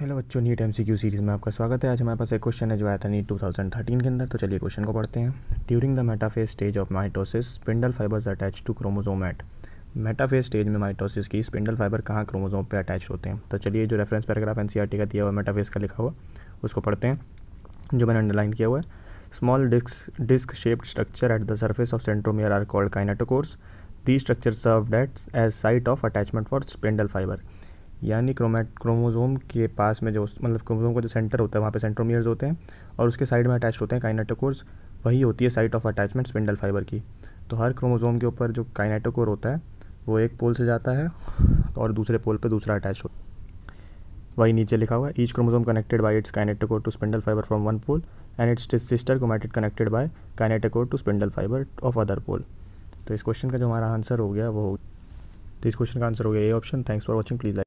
hello बच्चों NEET M series में आपका स्वागत है आज हमारे पास एक क्वेश्चन है जो आया था नीट 2013 के अंदर तो चलिए क्वेश्चन को पढ़ते हैं during the metaphase stage of mitosis spindle fibres attach to chromosome at metaphase stage में माइटोसिस की स्पिंडल फाइबर कहाँ क्रोमोजोम पे अटैच होते हैं तो चलिए जो रेफरेंस पैराग्राफ एन का दिया हुआ मेटाफेज का लिखा हुआ उसको पढ़ते हैं जो मैंने अंडरलाइन किया हुआ है small disc disc shaped structure at the surface of centromere are called kinetochores the structure serve dates as site of attachment for spindle fibre यानी क्रोमेट क्रोमोजोम के पास में जो मतलब क्रोमोजोम का जो सेंटर होता है वहाँ पे सेंट्रोमियर्स होते हैं और उसके साइड में अटैच होते हैं काइनेटोकोर्स वही होती है site of attachment spindle fibre की तो हर क्रोमोजोम के ऊपर जो काइनेटोकोर होता है वो एक पोल से जाता है और दूसरे पोल पर दूसरा अटैच होता है वही नीचे लिखा हुआ है each chromosome connected by its kinetochore to spindle fibre from one pole and its sister chromatid connected by kinetochore to spindle fibre of other pole तो इस क्वेश्चन का जो हमारा आंसर हो गया वो तो इस क्वेश्चन का आंसर हो गया ये option thanks for watching please